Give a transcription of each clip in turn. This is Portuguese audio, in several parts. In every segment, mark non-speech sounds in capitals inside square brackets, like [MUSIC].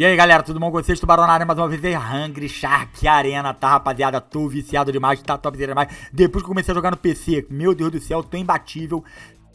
E aí galera, tudo bom com vocês? Tubarão na mais uma vez, é Hungry Shark Arena, tá rapaziada? Tô viciado demais, tá topzera demais. Depois que comecei a jogar no PC, meu Deus do céu, tô imbatível.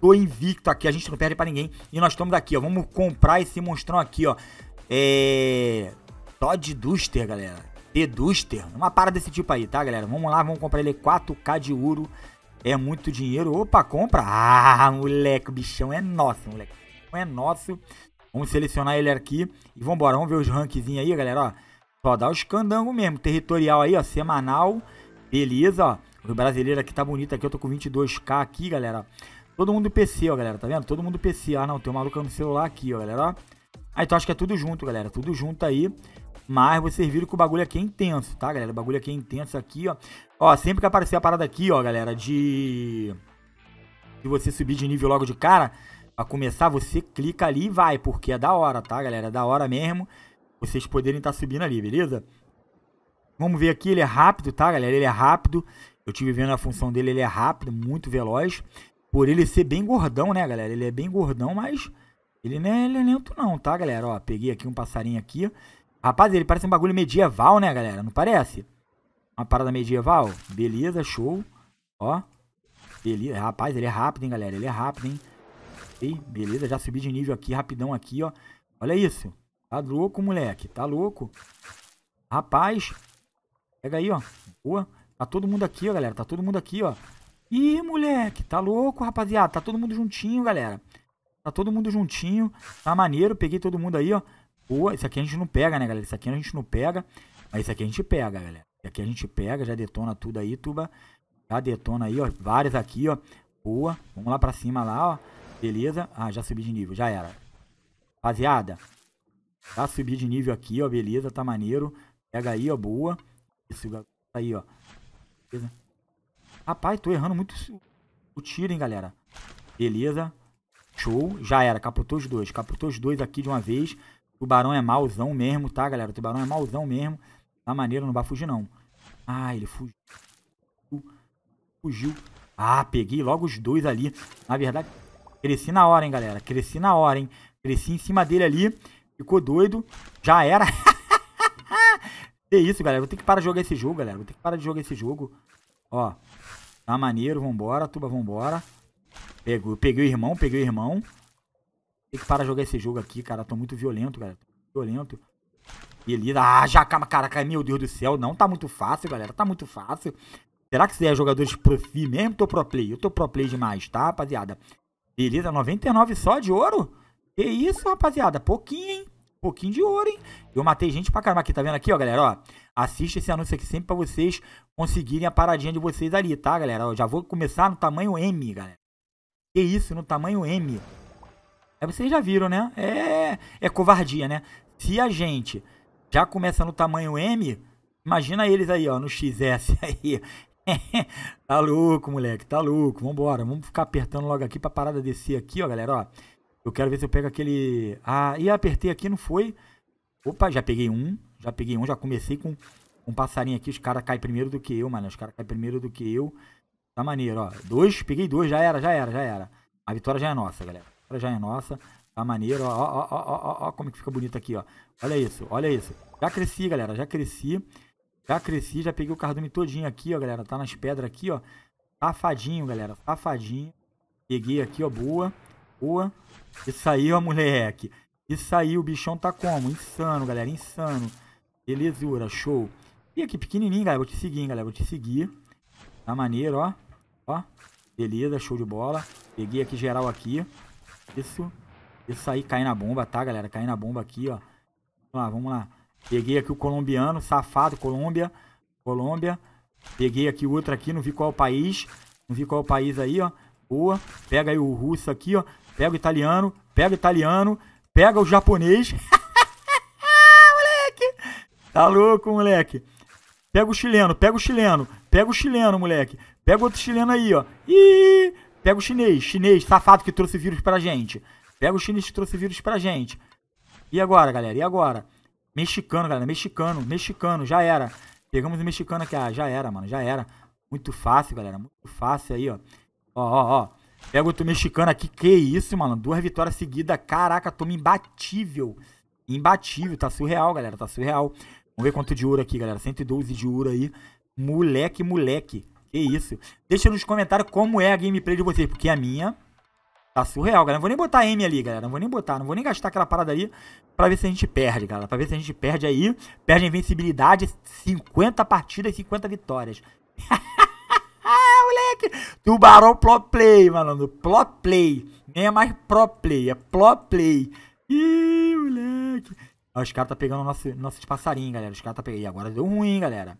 Tô invicto aqui, a gente não perde pra ninguém. E nós estamos aqui, ó, vamos comprar esse monstrão aqui, ó. É... Todd Duster, galera. The Duster, uma parada desse tipo aí, tá galera? Vamos lá, vamos comprar ele 4K é de ouro. É muito dinheiro. Opa, compra. Ah, moleque, o bichão é nosso, moleque. É nosso. Vamos selecionar ele aqui e vambora. Vamos ver os rankzinhos aí, galera, ó. Só dá os candangos mesmo. Territorial aí, ó, semanal. Beleza, ó. O brasileiro aqui tá bonito aqui. Eu tô com 22k aqui, galera. Todo mundo PC, ó, galera. Tá vendo? Todo mundo PC. Ah, não. Tem um maluco no celular aqui, ó, galera, ó. Aí ah, tu então acho que é tudo junto, galera. Tudo junto aí. Mas vocês viram que o bagulho aqui é intenso, tá, galera? O bagulho aqui é intenso aqui, ó. Ó, sempre que aparecer a parada aqui, ó, galera, de... De você subir de nível logo de cara a começar, você clica ali e vai, porque é da hora, tá, galera? É da hora mesmo vocês poderem estar tá subindo ali, beleza? Vamos ver aqui, ele é rápido, tá, galera? Ele é rápido. Eu tive vendo a função dele, ele é rápido, muito veloz. Por ele ser bem gordão, né, galera? Ele é bem gordão, mas ele não é, ele é lento não, tá, galera? Ó, peguei aqui um passarinho aqui. Rapaz, ele parece um bagulho medieval, né, galera? Não parece? Uma parada medieval? Beleza, show. Ó. Beleza. Rapaz, ele é rápido, hein, galera? Ele é rápido, hein? Ei, beleza, já subi de nível aqui, rapidão aqui, ó. Olha isso. Tá louco, moleque. Tá louco. Rapaz. Pega aí, ó. Boa. Tá todo mundo aqui, ó, galera. Tá todo mundo aqui, ó. Ih, moleque. Tá louco, rapaziada. Tá todo mundo juntinho, galera. Tá todo mundo juntinho. Tá maneiro. Peguei todo mundo aí, ó. Boa. Isso aqui a gente não pega, né, galera? Isso aqui a gente não pega. Mas isso aqui a gente pega, galera. Isso aqui a gente pega. Já detona tudo aí, tuba. Já detona aí, ó. Várias aqui, ó. Boa. Vamos lá pra cima lá, ó. Beleza? Ah, já subi de nível, já era. Rapaziada, já subi de nível aqui, ó, beleza, tá maneiro. Pega aí, ó, boa. Isso, tá aí, ó. Beleza. Rapaz, tô errando muito o tiro, hein, galera. Beleza. Show. Já era, capotou os dois. Capotou os dois aqui de uma vez. Tubarão é mauzão mesmo, tá, galera? Tubarão é mauzão mesmo. Tá maneiro, não vai fugir, não. Ah, ele fugiu. Fugiu. Ah, peguei logo os dois ali. Na verdade, Cresci na hora, hein, galera. Cresci na hora, hein. Cresci em cima dele ali. Ficou doido. Já era. [LAUGHS] que isso, galera. Vou ter que parar de jogar esse jogo, galera. Vou ter que parar de jogar esse jogo. Ó. Tá maneiro. Vambora, tuba, vambora. Pegou, peguei o irmão, peguei o irmão. Tem que parar de jogar esse jogo aqui, cara. Tô muito violento, galera. Tô violento. Beleza. Ah, já calma, caraca. Meu Deus do céu. Não tá muito fácil, galera. Tá muito fácil. Será que você é jogador de profi mesmo? Tô pro play. Eu tô pro play demais, tá, rapaziada? Beleza, 99 só de ouro? Que isso, rapaziada. Pouquinho, hein? Pouquinho de ouro, hein? Eu matei gente pra caramba aqui, tá vendo aqui, ó, galera, ó. Assiste esse anúncio aqui sempre pra vocês conseguirem a paradinha de vocês ali, tá, galera? Eu já vou começar no tamanho M, galera. Que isso, no tamanho M. Aí é, vocês já viram, né? É, é covardia, né? Se a gente já começa no tamanho M, imagina eles aí, ó, no XS [LAUGHS] aí. [LAUGHS] tá louco, moleque, tá louco. Vambora, vamos ficar apertando logo aqui pra parada descer aqui, ó, galera, ó. Eu quero ver se eu pego aquele... Ah, e apertei aqui, não foi? Opa, já peguei um, já peguei um, já comecei com um passarinho aqui. Os caras caem primeiro do que eu, mano, os caras caem primeiro do que eu. Tá maneiro, ó. Dois, peguei dois, já era, já era, já era. A vitória já é nossa, galera. A vitória já é nossa. Tá maneiro, ó, ó, ó, ó, ó, ó como é que fica bonito aqui, ó. Olha isso, olha isso. Já cresci, galera, já cresci. Já cresci, já peguei o cardume todinho aqui, ó, galera. Tá nas pedras aqui, ó. Safadinho, galera. Safadinho. Peguei aqui, ó. Boa. Boa. Isso aí, ó, moleque. Isso aí, o bichão tá como? Insano, galera. Insano. Belezura, show. E aqui, pequenininho, galera. Vou te seguir, hein, galera. Vou te seguir. Tá maneiro, ó. Ó. Beleza, show de bola. Peguei aqui geral aqui. Isso. Isso aí, cai na bomba, tá, galera? Cai na bomba aqui, ó. Vamos lá, vamos lá. Peguei aqui o colombiano, safado, Colômbia. Colômbia. Peguei aqui outro aqui, não vi qual o país. Não vi qual o país aí, ó. Boa. Pega aí o russo aqui, ó. Pega o italiano. Pega o italiano. Pega o japonês. [LAUGHS] moleque. Tá louco, moleque. Pega o chileno, pega o chileno. Pega o chileno, moleque. Pega outro chileno aí, ó. Ih, pega o chinês, chinês, safado que trouxe vírus pra gente. Pega o chinês que trouxe vírus pra gente. E agora, galera? E agora? Mexicano, galera. Mexicano, mexicano, já era. Pegamos o mexicano aqui. Ah, já era, mano. Já era. Muito fácil, galera. Muito fácil aí, ó. Ó, ó, ó. Pega outro mexicano aqui. Que isso, mano. Duas vitórias seguidas. Caraca, toma imbatível. Imbatível. Tá surreal, galera. Tá surreal. Vamos ver quanto de ouro aqui, galera. 112 de ouro aí. Moleque, moleque. Que isso. Deixa nos comentários como é a gameplay de vocês. Porque é a minha Tá surreal, galera. Não vou nem botar M ali, galera. Não vou nem botar, não vou nem gastar aquela parada ali pra ver se a gente perde, galera. Pra ver se a gente perde aí. Perde a invencibilidade, 50 partidas, 50 vitórias. [LAUGHS] moleque! Tubarão Pro Play, malandro. Pro Play. Nem é mais Pro Play, é Pro Play. Ih, moleque. Ó, os caras tá pegando nosso, nossos passarinhos, galera. Os caras tá pegando. E agora deu ruim, galera.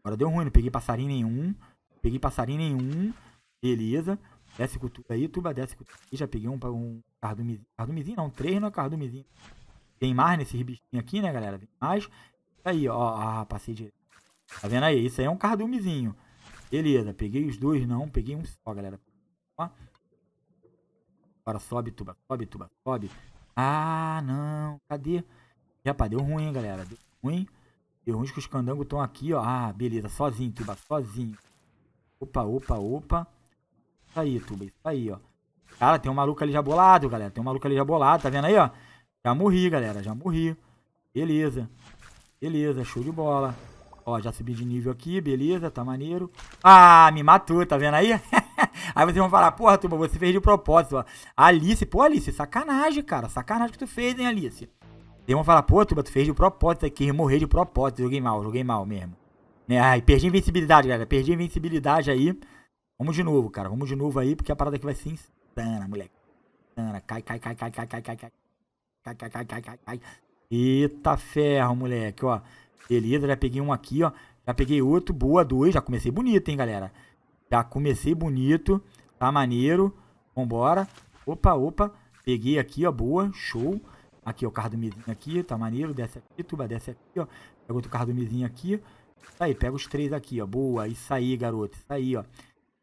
Agora deu ruim, não peguei passarinho nenhum. Peguei passarinho nenhum. Beleza. Desce cultura aí, tuba desce cultura aí. Já peguei um para um cardumizinho. Cardumizinho não, três não é cardumizinho. Tem mais nesses bichinhos aqui, né, galera? Tem mais. Aí, ó, ah, passei direito. Tá vendo aí? Isso aí é um cardumizinho. Beleza, peguei os dois não, peguei um só, galera. Ó. Agora sobe, tuba, sobe, tuba, sobe. Ah, não, cadê? Rapaz, deu ruim, galera. Deu ruim. Deu ruim que os candangos estão aqui, ó. Ah, beleza, sozinho, tuba, sozinho. Opa, opa, opa aí, tuba. Isso aí, ó. Cara, tem um maluco ali já bolado, galera. Tem um maluco ali já bolado. Tá vendo aí, ó? Já morri, galera. Já morri. Beleza. Beleza, show de bola. Ó, já subi de nível aqui, beleza, tá maneiro. Ah, me matou, tá vendo aí? [LAUGHS] aí vocês vão falar, porra, tuba você fez de propósito, ó. Alice, pô, Alice, sacanagem, cara. Sacanagem que tu fez, hein, Alice. Eles vão falar, pô, tuba tu fez de propósito aqui, morrer de propósito. Joguei mal, joguei mal mesmo. Né? Ai, perdi invencibilidade, galera. Perdi invencibilidade aí. Vamos de novo, cara. Vamos de novo aí, porque a parada aqui vai ser insana, moleque. Insana. Cai, cai, cai, cai, cai, cai, cai, cai. Cai, cai, cai, cai, cai, cai. Eita ferro, moleque, ó. Beleza, já peguei um aqui, ó. Já peguei outro, boa, dois. Já comecei bonito, hein, galera. Já comecei bonito. Tá maneiro. Vambora. Opa, opa. Peguei aqui, ó, boa. Show. Aqui, ó, o carro do Mizinho aqui. Tá maneiro. Desce aqui, tuba. Desce aqui, ó. Pega outro carro do Mizinho aqui. Isso aí, pega os três aqui, ó. Boa. Isso aí, garoto. Isso aí, ó.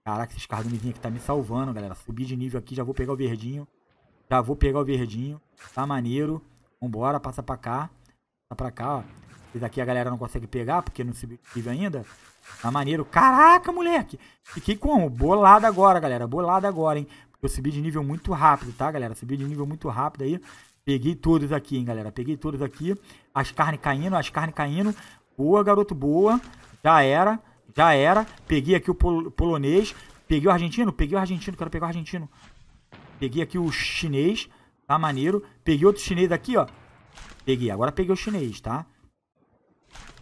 Caraca, esses cardumezinhos aqui tá me salvando, galera. Subi de nível aqui, já vou pegar o verdinho. Já vou pegar o verdinho. Tá maneiro. Vambora, passa pra cá. Passa pra cá, ó. Esse daqui a galera não consegue pegar, porque não subiu de nível ainda. Tá maneiro. Caraca, moleque. Fiquei como? Bolado agora, galera. Bolado agora, hein. Eu subi de nível muito rápido, tá, galera? Subi de nível muito rápido aí. Peguei todos aqui, hein, galera. Peguei todos aqui. As carnes caindo, as carnes caindo. Boa, garoto, boa. Já era. Já era. Peguei aqui o pol polonês. Peguei o argentino. Peguei o argentino. Quero pegar o argentino. Peguei aqui o chinês. Tá maneiro. Peguei outro chinês daqui, ó. Peguei. Agora peguei o chinês, tá?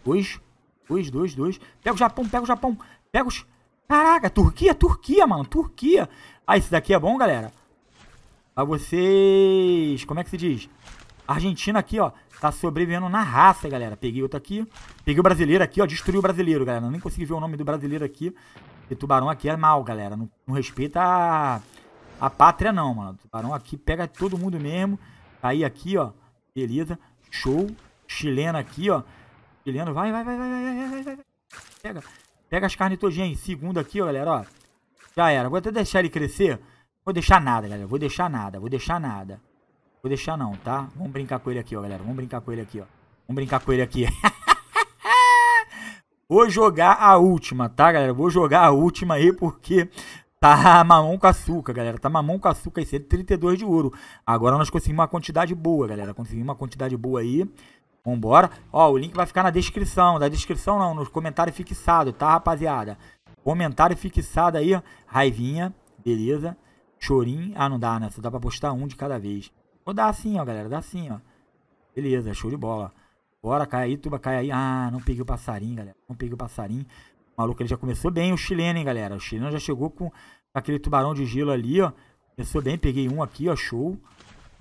Dois. Dois, dois, dois. Pega o Japão, pega o Japão. Pega os... Caraca, Turquia, Turquia, mano. Turquia. Ah, esse daqui é bom, galera. Pra vocês... Como é que se diz? Argentina aqui, ó, tá sobrevivendo na raça, galera. Peguei outro aqui. Peguei o brasileiro aqui, ó. Destruiu o brasileiro, galera. Nem consegui ver o nome do brasileiro aqui. Esse tubarão aqui é mal, galera. Não, não respeita a, a pátria, não, mano. Tubarão aqui pega todo mundo mesmo. Tá aí aqui, ó. Beleza. Show. Chileno aqui, ó. Chileno, vai, vai, vai, vai, vai, vai, vai, vai. Pega. Pega as carnes em segundo aqui, ó, galera, ó. Já era. Vou até deixar ele crescer. Vou deixar nada, galera. Vou deixar nada. Vou deixar nada. Vou deixar não, tá? Vamos brincar com ele aqui, ó, galera. Vamos brincar com ele aqui, ó. Vamos brincar com ele aqui. [LAUGHS] Vou jogar a última, tá, galera? Vou jogar a última aí porque tá mamão com açúcar, galera. Tá mamão com açúcar aí, 32 de ouro. Agora nós conseguimos uma quantidade boa, galera. Conseguimos uma quantidade boa aí. Vambora. Ó, o link vai ficar na descrição. Na descrição não, nos comentários fixado, tá, rapaziada? Comentário fixado aí, raivinha, beleza? Chorinho. Ah, não dá, né? Só dá pra postar um de cada vez. Vou dar assim, ó, galera. Dá assim, ó. Beleza, show de bola. Bora, cai aí, tuba, cai aí. Ah, não peguei o passarinho, galera. Não peguei o passarinho. O maluco, ele já começou bem, o chileno, hein, galera. O chileno já chegou com aquele tubarão de gelo ali, ó. Começou bem, peguei um aqui, ó, show.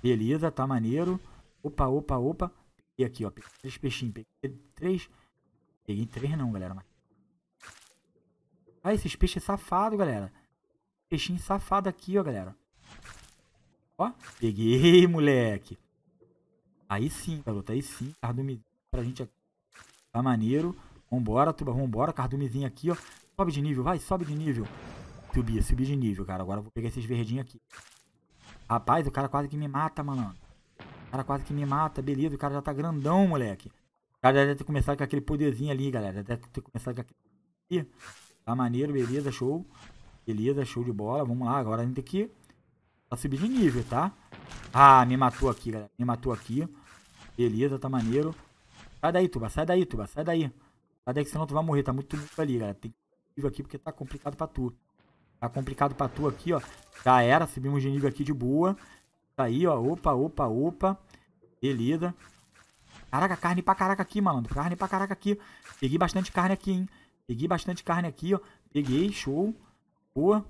Beleza, tá maneiro. Opa, opa, opa. Peguei aqui, ó. Peguei três peixinhos. Peguei três. Peguei três não, galera. Mas... Ah, esses peixes safados, galera. Peixinho safado aqui, ó, galera. Ó, peguei, moleque. Aí sim, garoto, aí sim. Cardumezinho pra gente aqui. Tá maneiro. Vambora, tuba, vambora. Cardumezinho aqui, ó. Sobe de nível, vai, sobe de nível. Subi, subi de nível, cara. Agora eu vou pegar esses verdinhos aqui. Rapaz, o cara quase que me mata, mano. O cara quase que me mata, beleza. O cara já tá grandão, moleque. O cara já deve ter começado com aquele poderzinho ali, galera. Já deve ter começado com aquele... Tá maneiro, beleza, show. Beleza, show de bola. Vamos lá, agora a gente tem que Tá subindo de nível, tá? Ah, me matou aqui, galera. Me matou aqui. Beleza, tá maneiro. Sai daí, Tuba. Sai daí, Tuba. Sai daí. Sai daí que senão tu vai morrer. Tá muito tumulto ali, galera. Tem que nível aqui porque tá complicado pra tu. Tá complicado pra tu aqui, ó. Já era. Subimos de nível aqui de boa. Tá aí, ó. Opa, opa, opa. Beleza. Caraca, carne pra caraca aqui, malandro. Carne pra caraca aqui. Peguei bastante carne aqui, hein. Peguei bastante carne aqui, ó. Peguei, show. Boa.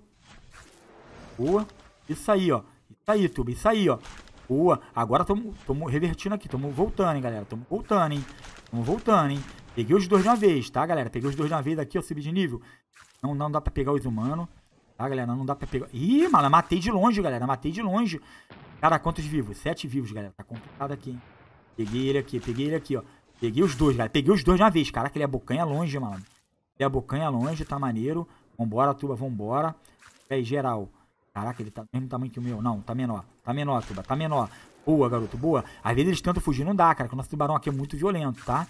Boa. Isso aí, ó. Isso aí, tubo. Isso aí, ó. Boa. Agora estamos revertindo aqui. Estamos voltando, hein, galera. Estamos voltando, hein. Estamos voltando, hein. Peguei os dois de uma vez, tá, galera? Peguei os dois de uma vez aqui, ó. Subi de nível. Não, não dá pra pegar os humanos. Tá, galera? Não dá pra pegar... Ih, mano. Matei de longe, galera. Matei de longe. Cara, quantos vivos? Sete vivos, galera. Tá complicado aqui, hein. Peguei ele aqui. Peguei ele aqui, ó. Peguei os dois, galera. Peguei os dois de uma vez. Caraca, ele é bocanha longe, mano. Ele é bocanha longe. Tá maneiro. Vambora, tuba. Vambora. É geral. Caraca, ele tá do mesmo tamanho que o meu. Não, tá menor. Tá menor, Tuba. Tá menor. Boa, garoto, boa. Às vezes eles tentam fugir, não dá, cara. Porque o nosso tubarão aqui é muito violento, tá?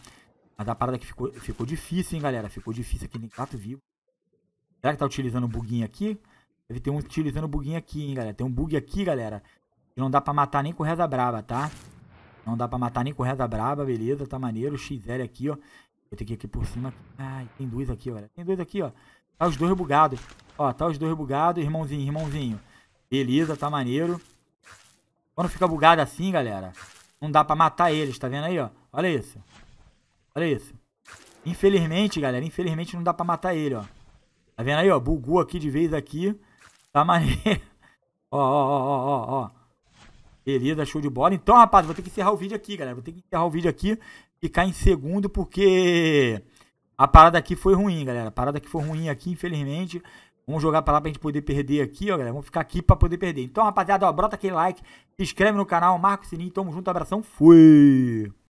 Mas a parada que ficou, ficou difícil, hein, galera. Ficou difícil aqui. Nem gato vivo. Será que tá utilizando o buguinho aqui? Deve ter um utilizando o buguinho aqui, hein, galera. Tem um bug aqui, galera. Que não dá pra matar nem com reza braba, tá? Não dá pra matar nem com reza braba, beleza. Tá maneiro. XL aqui, ó. Eu tenho que ir aqui por cima. Ai, tem dois aqui, galera. Tem dois aqui, ó. Tá os dois bugados. Ó, tá os dois bugados. Irmãozinho, irmãozinho. Beleza, tá maneiro. Quando fica bugado assim, galera, não dá pra matar eles, tá vendo aí, ó? Olha isso. Olha isso. Infelizmente, galera, infelizmente não dá pra matar ele, ó. Tá vendo aí, ó? Bugou aqui de vez aqui. Tá maneiro. [LAUGHS] ó, ó, ó, ó, ó. Beleza, show de bola. Então, rapaz, vou ter que encerrar o vídeo aqui, galera. Vou ter que encerrar o vídeo aqui. Ficar em segundo, porque... A parada aqui foi ruim, galera. A parada aqui foi ruim aqui, infelizmente. Vamos jogar pra lá pra gente poder perder aqui, ó, galera. Vamos ficar aqui pra poder perder. Então, rapaziada, ó, brota aquele like, se inscreve no canal, marca o sininho. Tamo junto, abração. Fui!